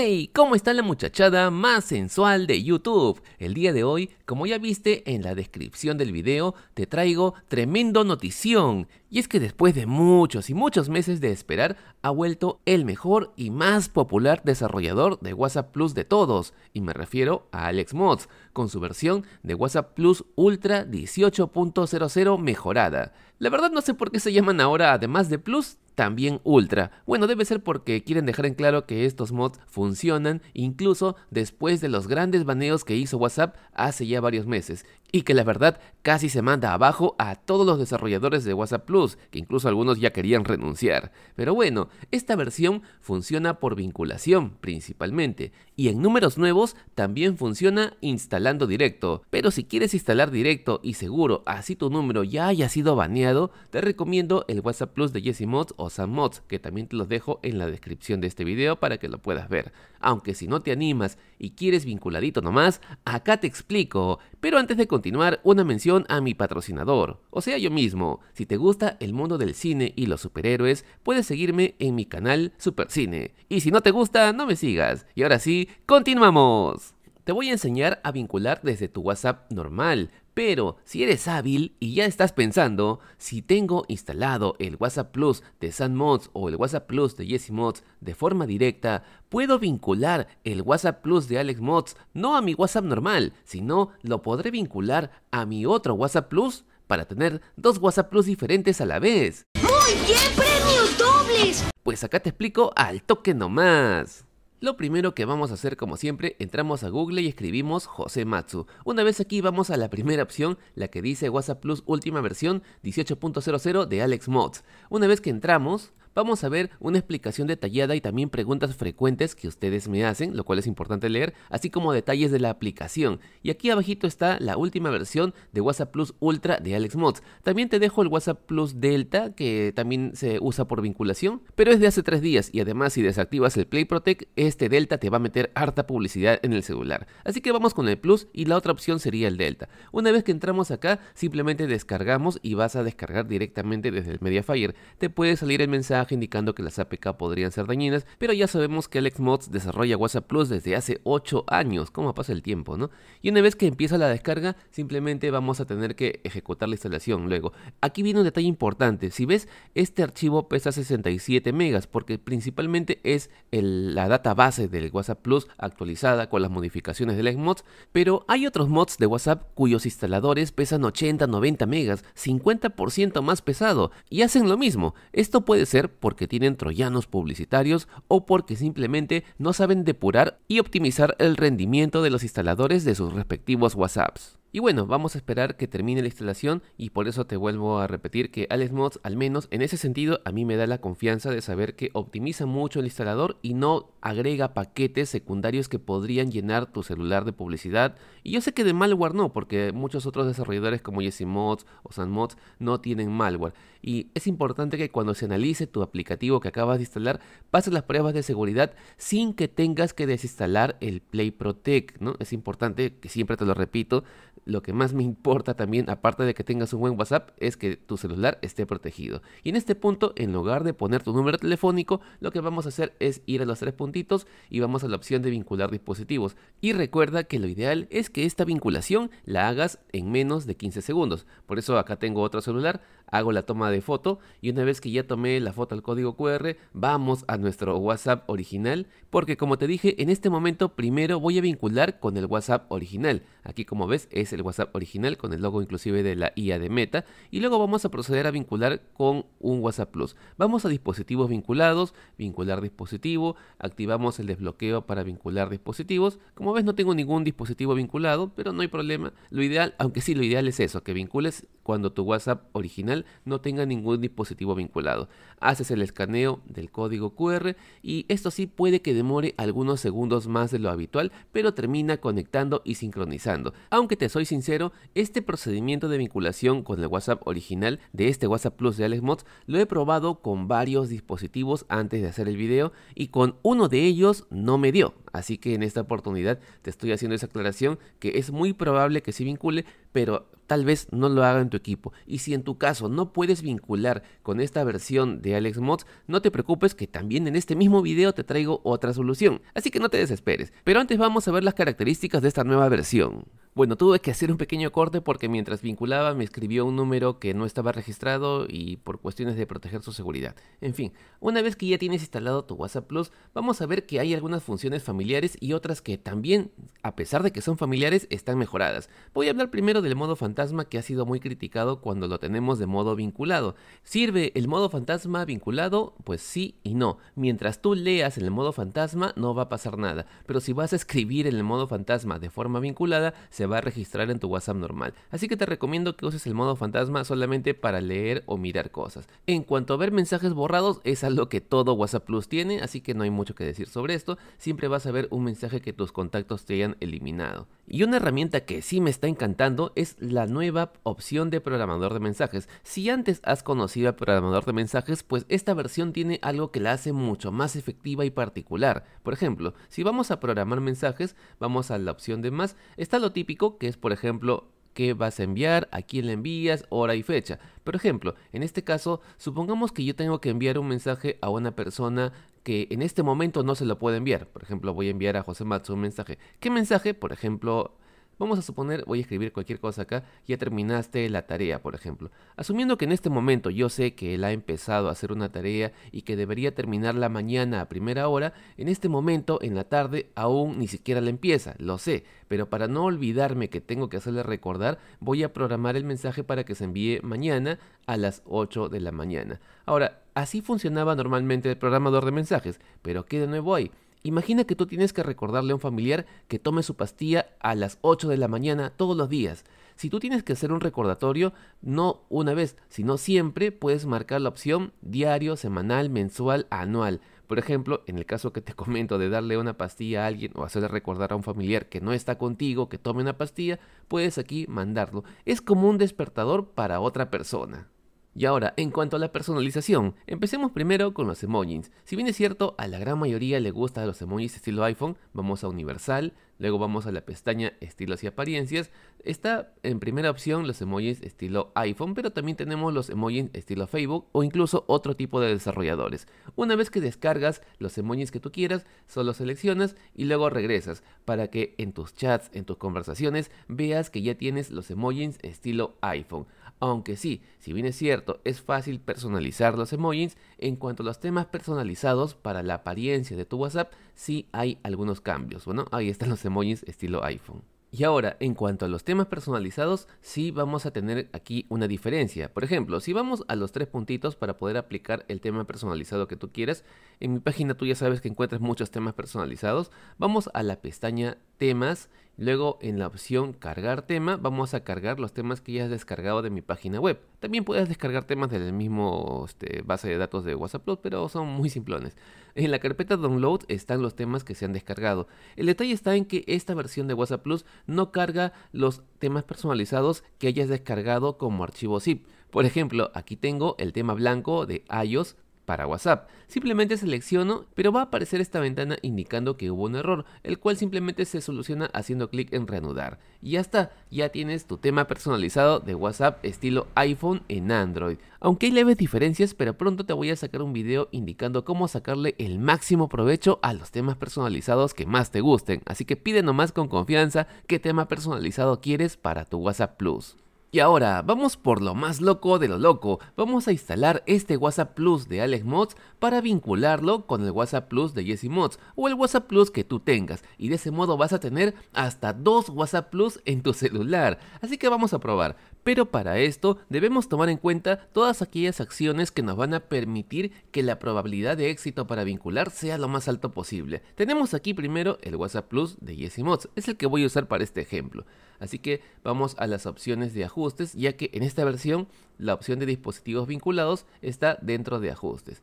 Hey, ¿cómo está la muchachada más sensual de YouTube? El día de hoy, como ya viste en la descripción del video, te traigo tremendo notición. Y es que después de muchos y muchos meses de esperar, ha vuelto el mejor y más popular desarrollador de WhatsApp Plus de todos, y me refiero a Alex Mods, con su versión de WhatsApp Plus Ultra 18.00 mejorada. La verdad no sé por qué se llaman ahora, además de Plus, también Ultra. Bueno, debe ser porque quieren dejar en claro que estos mods funcionan incluso después de los grandes baneos que hizo WhatsApp hace ya varios meses y que la verdad casi se manda abajo a todos los desarrolladores de WhatsApp Plus, que incluso algunos ya querían renunciar. Pero bueno, esta versión funciona por vinculación principalmente, y en números nuevos también funciona instalando directo. Pero si quieres instalar directo y seguro, así tu número ya haya sido baneado, te recomiendo el WhatsApp Plus de Jesse Mods o Sam Mods, que también te los dejo en la descripción de este video para que lo puedas ver. Aunque si no te animas y quieres vinculadito nomás, acá te explico. Pero antes de continuar, una mención a mi patrocinador, o sea yo mismo. Si te gusta el mundo del cine y los superhéroes, puedes seguirme en mi canal Supercine. Y si no te gusta, no me sigas. Y ahora sí, continuamos. Te voy a enseñar a vincular desde tu WhatsApp normal, pero si eres hábil y ya estás pensando, si tengo instalado el WhatsApp Plus de Mods o el WhatsApp Plus de Mods de forma directa, puedo vincular el WhatsApp Plus de Mods no a mi WhatsApp normal, sino lo podré vincular a mi otro WhatsApp Plus para tener dos WhatsApp Plus diferentes a la vez. ¡Muy bien, premios dobles! Pues acá te explico al toque nomás. Lo primero que vamos a hacer como siempre, entramos a Google y escribimos José Matsu. Una vez aquí vamos a la primera opción, la que dice WhatsApp Plus última versión 18.00 de Alex Mods. Una vez que entramos, vamos a ver una explicación detallada y también preguntas frecuentes que ustedes me hacen, lo cual es importante leer, así como detalles de la aplicación. Y aquí abajito está la última versión de WhatsApp Plus Ultra de Alex Mods. También te dejo el WhatsApp Plus Delta, que también se usa por vinculación, pero es de hace 3 días y además si desactivas el Play Protect, este Delta te va a meter harta publicidad en el celular. Así que vamos con el Plus y la otra opción sería el Delta. Una vez que entramos acá, simplemente descargamos y vas a descargar directamente desde el Mediafire. Te puede salir el mensaje indicando que las APK podrían ser dañinas, pero ya sabemos que AlexMods desarrolla WhatsApp Plus desde hace 8 años, como pasa el tiempo, ¿no? Y una vez que empieza la descarga, simplemente vamos a tener que ejecutar la instalación luego. Aquí viene un detalle importante, si ves, este archivo pesa 67 megas, porque principalmente es la la base del WhatsApp Plus actualizada con las modificaciones de AlexMods, pero hay otros mods de WhatsApp cuyos instaladores pesan 80, 90 megas, 50% más pesado, y hacen lo mismo. Esto puede ser porque tienen troyanos publicitarios o porque simplemente no saben depurar y optimizar el rendimiento de los instaladores de sus respectivos WhatsApps. Y bueno, vamos a esperar que termine la instalación y por eso te vuelvo a repetir que Alex Mods, al menos en ese sentido, a mí me da la confianza de saber que optimiza mucho el instalador y no agrega paquetes secundarios que podrían llenar tu celular de publicidad. Y yo sé que de malware no, porque muchos otros desarrolladores como Jesse Mods o Mods no tienen malware. Y es importante que cuando se analice tu aplicativo que acabas de instalar, pases las pruebas de seguridad sin que tengas que desinstalar el Play Protect, ¿no? Es importante que siempre te lo repito lo que más me importa también, aparte de que tengas un buen WhatsApp, es que tu celular esté protegido. Y en este punto, en lugar de poner tu número telefónico, lo que vamos a hacer es ir a los tres puntitos y vamos a la opción de vincular dispositivos. Y recuerda que lo ideal es que esta vinculación la hagas en menos de 15 segundos. Por eso acá tengo otro celular, hago la toma de foto y una vez que ya tomé la foto al código QR, vamos a nuestro WhatsApp original, porque como te dije, en este momento primero voy a vincular con el WhatsApp original. Aquí como ves es el WhatsApp original con el logo inclusive de la IA de Meta y luego vamos a proceder a vincular con un WhatsApp Plus. Vamos a dispositivos vinculados, vincular dispositivo, activamos el desbloqueo para vincular dispositivos. Como ves no tengo ningún dispositivo vinculado, pero no hay problema. Lo ideal, aunque sí lo ideal es eso, que vincules cuando tu WhatsApp original no tenga ningún dispositivo vinculado. Haces el escaneo del código QR y esto sí puede que demore algunos segundos más de lo habitual, pero termina conectando y sincronizando. Aunque te soy sincero, este procedimiento de vinculación con el WhatsApp original de este WhatsApp Plus de AlexMods. lo he probado con varios dispositivos antes de hacer el video y con uno de ellos no me dio. Así que en esta oportunidad te estoy haciendo esa aclaración que es muy probable que se vincule, pero tal vez no lo haga en tu equipo. Y si en tu caso no puedes vincular con esta versión de Alex Mods, no te preocupes que también en este mismo video te traigo otra solución. Así que no te desesperes. Pero antes vamos a ver las características de esta nueva versión. Bueno, tuve que hacer un pequeño corte porque mientras vinculaba me escribió un número que no estaba registrado y por cuestiones de proteger su seguridad. En fin, una vez que ya tienes instalado tu WhatsApp Plus, vamos a ver que hay algunas funciones familiares y otras que también, a pesar de que son familiares, están mejoradas. Voy a hablar primero del modo fantasma que ha sido muy criticado cuando lo tenemos de modo vinculado. ¿Sirve el modo fantasma vinculado? Pues sí y no. Mientras tú leas en el modo fantasma no va a pasar nada, pero si vas a escribir en el modo fantasma de forma vinculada, se va a registrar en tu WhatsApp normal. Así que te recomiendo que uses el modo fantasma solamente para leer o mirar cosas. En cuanto a ver mensajes borrados, es algo que todo WhatsApp Plus tiene, así que no hay mucho que decir sobre esto. Siempre vas a ver un mensaje que tus contactos te hayan eliminado. Y una herramienta que sí me está encantando es la nueva opción de programador de mensajes. Si antes has conocido al programador de mensajes, pues esta versión tiene algo que la hace mucho más efectiva y particular. Por ejemplo, si vamos a programar mensajes, vamos a la opción de más, está lo típico que es por ejemplo qué vas a enviar, a quién le envías, hora y fecha. Por ejemplo, en este caso, supongamos que yo tengo que enviar un mensaje a una persona que en este momento no se lo puede enviar. Por ejemplo, voy a enviar a José Matsu un mensaje. ¿Qué mensaje? Por ejemplo, Vamos a suponer, voy a escribir cualquier cosa acá, ya terminaste la tarea, por ejemplo. Asumiendo que en este momento yo sé que él ha empezado a hacer una tarea y que debería terminarla mañana a primera hora, en este momento, en la tarde, aún ni siquiera la empieza, lo sé, pero para no olvidarme que tengo que hacerle recordar, voy a programar el mensaje para que se envíe mañana a las 8 de la mañana. Ahora, así funcionaba normalmente el programador de mensajes, pero ¿qué de nuevo hay? Imagina que tú tienes que recordarle a un familiar que tome su pastilla a las 8 de la mañana todos los días. Si tú tienes que hacer un recordatorio, no una vez, sino siempre puedes marcar la opción diario, semanal, mensual, anual. Por ejemplo, en el caso que te comento de darle una pastilla a alguien o hacerle recordar a un familiar que no está contigo, que tome una pastilla, puedes aquí mandarlo. Es como un despertador para otra persona. Y ahora, en cuanto a la personalización, empecemos primero con los emojis. Si bien es cierto, a la gran mayoría le gustan los emojis estilo iPhone, vamos a Universal, luego vamos a la pestaña Estilos y Apariencias. Está en primera opción los emojis estilo iPhone, pero también tenemos los emojis estilo Facebook o incluso otro tipo de desarrolladores. Una vez que descargas los emojis que tú quieras, solo seleccionas y luego regresas para que en tus chats, en tus conversaciones, veas que ya tienes los emojis estilo iPhone. Aunque sí, si bien es cierto, es fácil personalizar los emojis, en cuanto a los temas personalizados para la apariencia de tu WhatsApp, sí hay algunos cambios. Bueno, ahí están los emojis estilo iPhone. Y ahora, en cuanto a los temas personalizados, sí vamos a tener aquí una diferencia. Por ejemplo, si vamos a los tres puntitos para poder aplicar el tema personalizado que tú quieras, en mi página tú ya sabes que encuentras muchos temas personalizados, vamos a la pestaña temas Luego en la opción cargar tema vamos a cargar los temas que ya has descargado de mi página web. También puedes descargar temas del mismo este, base de datos de WhatsApp, pero son muy simplones. En la carpeta download están los temas que se han descargado. El detalle está en que esta versión de WhatsApp Plus no carga los temas personalizados que hayas descargado como archivo zip. Por ejemplo, aquí tengo el tema blanco de iOS para WhatsApp. Simplemente selecciono, pero va a aparecer esta ventana indicando que hubo un error, el cual simplemente se soluciona haciendo clic en reanudar. Y ya está, ya tienes tu tema personalizado de WhatsApp estilo iPhone en Android. Aunque hay leves diferencias, pero pronto te voy a sacar un video indicando cómo sacarle el máximo provecho a los temas personalizados que más te gusten. Así que pide nomás con confianza qué tema personalizado quieres para tu WhatsApp Plus. Y ahora, vamos por lo más loco de lo loco. Vamos a instalar este WhatsApp Plus de Alex Mods para vincularlo con el WhatsApp Plus de Jesse Mods o el WhatsApp Plus que tú tengas. Y de ese modo vas a tener hasta dos WhatsApp Plus en tu celular. Así que vamos a probar. Pero para esto debemos tomar en cuenta todas aquellas acciones que nos van a permitir que la probabilidad de éxito para vincular sea lo más alto posible. Tenemos aquí primero el WhatsApp Plus de Jesse Mods. Es el que voy a usar para este ejemplo. Así que vamos a las opciones de ajustes, ya que en esta versión la opción de dispositivos vinculados está dentro de ajustes.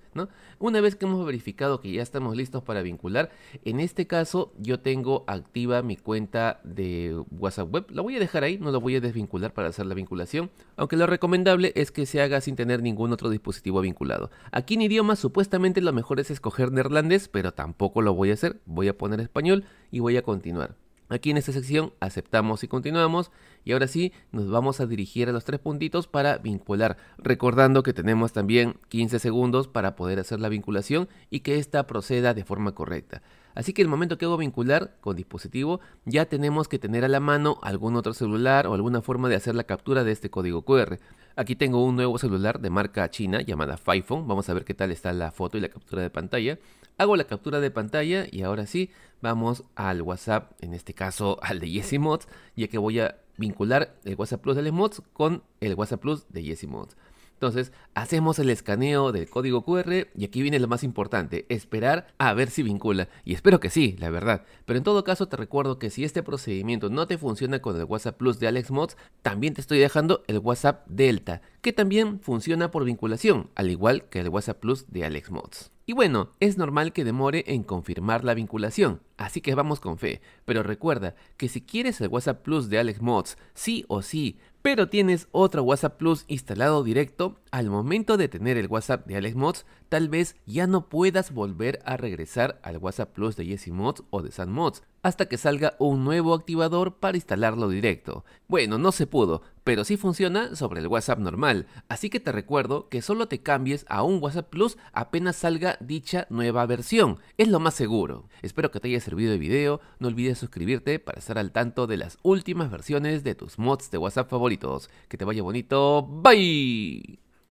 Una vez que hemos verificado que ya estamos listos para vincular, en este caso yo tengo activa mi cuenta de WhatsApp Web. La voy a dejar ahí, no la voy a desvincular para hacer la vinculación, aunque lo recomendable es que se haga sin tener ningún otro dispositivo vinculado. Aquí en idioma supuestamente lo mejor es escoger neerlandés, pero tampoco lo voy a hacer. Voy a poner español y voy a continuar. Aquí en esta sección aceptamos y continuamos y ahora sí nos vamos a dirigir a los tres puntitos para vincular, recordando que tenemos también 15 segundos para poder hacer la vinculación y que ésta proceda de forma correcta. Así que el momento que hago vincular con dispositivo ya tenemos que tener a la mano algún otro celular o alguna forma de hacer la captura de este código QR. Aquí tengo un nuevo celular de marca china llamada Fifon, vamos a ver qué tal está la foto y la captura de pantalla. Hago la captura de pantalla y ahora sí, vamos al WhatsApp, en este caso al de Yesi Mods, ya que voy a vincular el WhatsApp Plus de Mods con el WhatsApp Plus de Yesi Mods. Entonces, hacemos el escaneo del código QR y aquí viene lo más importante, esperar a ver si vincula. Y espero que sí, la verdad. Pero en todo caso, te recuerdo que si este procedimiento no te funciona con el WhatsApp Plus de Alex Mods, también te estoy dejando el WhatsApp Delta, que también funciona por vinculación, al igual que el WhatsApp Plus de Alex Mods. Y bueno, es normal que demore en confirmar la vinculación, así que vamos con fe, pero recuerda que si quieres el WhatsApp Plus de Alex Mods, sí o sí, pero tienes otro WhatsApp Plus instalado directo, al momento de tener el WhatsApp de Alex Mods, tal vez ya no puedas volver a regresar al WhatsApp Plus de Jesse Mods o de San Mods, hasta que salga un nuevo activador para instalarlo directo. Bueno, no se pudo, pero sí funciona sobre el WhatsApp normal, así que te recuerdo que solo te cambies a un WhatsApp Plus apenas salga dicha nueva versión, es lo más seguro. Espero que te haya servido el video, no olvides suscribirte para estar al tanto de las últimas versiones de tus mods de WhatsApp favoritos. Que te vaya bonito, bye!